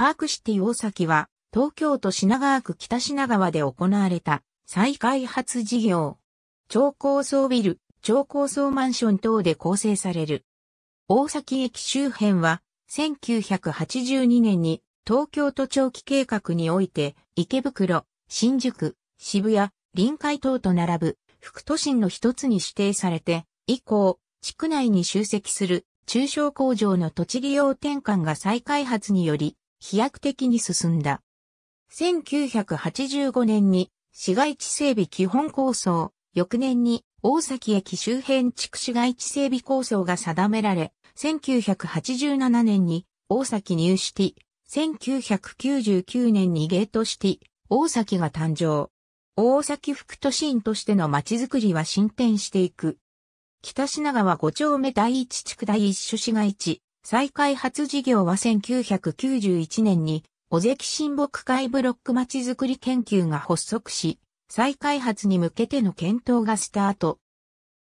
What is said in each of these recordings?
パークシティ大崎は、東京都品川区北品川で行われた再開発事業。超高層ビル、超高層マンション等で構成される。大崎駅周辺は、1982年に東京都長期計画において、池袋、新宿、渋谷、臨海等と並ぶ副都心の一つに指定されて、以降、地区内に集積する中小工場の土地利用転換が再開発により飛躍的に進んだ。1985年に市街地整備基本構想、翌年に大崎駅周辺地区市街地整備構想が定められ、1987年に大崎ニューシティ、1999年にゲートシティ、大崎が誕生。大崎副都心としての街づくりは進展していく。北品川五丁目第一地区第一種市街地、再開発事業は1991年に、小関新木海ブロックまちづくり研究が発足し、再開発に向けての検討がスタート。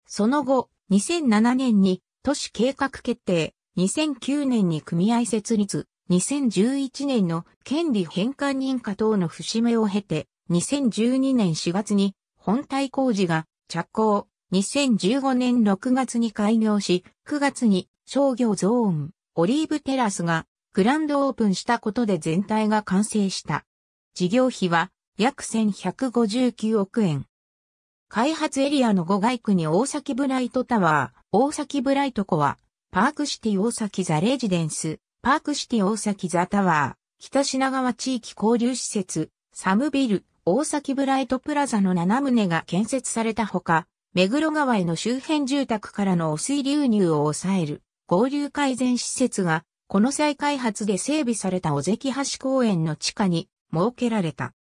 その後、2007年に都市計画決定、2009年に組合設立、2011年の権利返還認可等の節目を経て、2012年4月に本体工事が着工、2015年6月に開業し、9月に商業ゾーン、オリーブテラスがグランドオープンしたことで全体が完成した。事業費は約1159億円。開発エリアの5街区に大崎ブライトタワー、大崎ブライトコア、パークシティ大崎ザレジデンス、パークシティ大崎ザタワー、北品川地域交流施設、サムビル、大崎ブライトプラザの7棟が建設されたほか、目黒川への周辺住宅からの汚水流入を抑える交流改善施設が、この再開発で整備された尾関橋公園の地下に設けられた。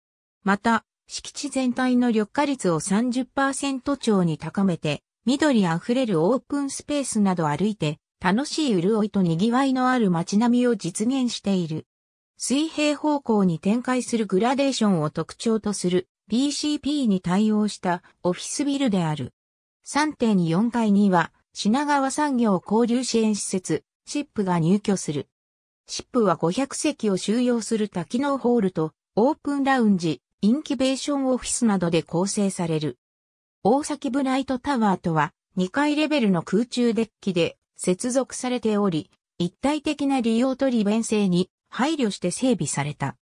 また、敷地全体の緑化率を30%超に高めて、緑あふれるオープンスペースなど歩いて、楽しい潤いと賑わいのある街並みを実現している。水平方向に展開するグラデーションを特徴とする BCP に対応したオフィスビルである。3.4階には品川産業交流支援施設、シップが入居する。シップは500席を収容する多機能ホールと、オープンラウンジ、インキュベーションオフィスなどで構成される。大崎ブライトタワーとは、2階レベルの空中デッキで接続されており、一体的な利用と利便性に配慮して整備された。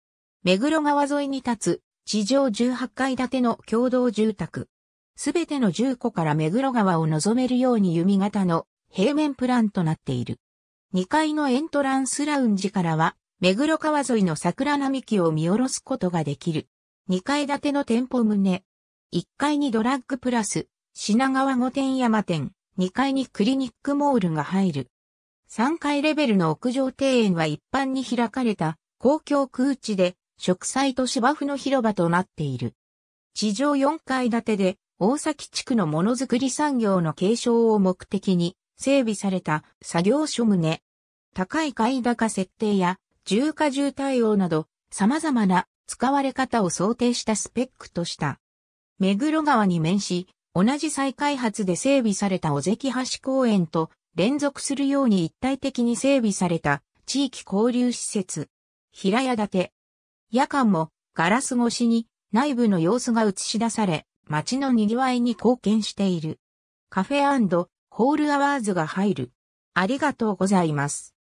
目黒川沿いに立つ地上18階建ての共同住宅。すべての住戸から目黒川を望めるように弓形の平面プランとなっている。2階のエントランスラウンジからは、目黒川沿いの桜並木を見下ろすことができる。2階建ての店舗棟。1階にドラッグプラス、品川御殿山店、2階にクリニックモールが入る。3階レベルの屋上庭園は一般に開かれた公共空地で植栽と芝生の広場となっている。地上4階建てで大崎地区のものづくり産業の継承を目的に整備された作業所棟。高い買高設定や重荷重対応など様々な使われ方を想定したスペックとした。目黒川に面し、同じ再開発で整備された小関橋公園と連続するように一体的に整備された地域交流施設。平屋建て。夜間もガラス越しに内部の様子が映し出され、街の賑わいに貢献している。カフェホールアワーズが入る。ありがとうございます。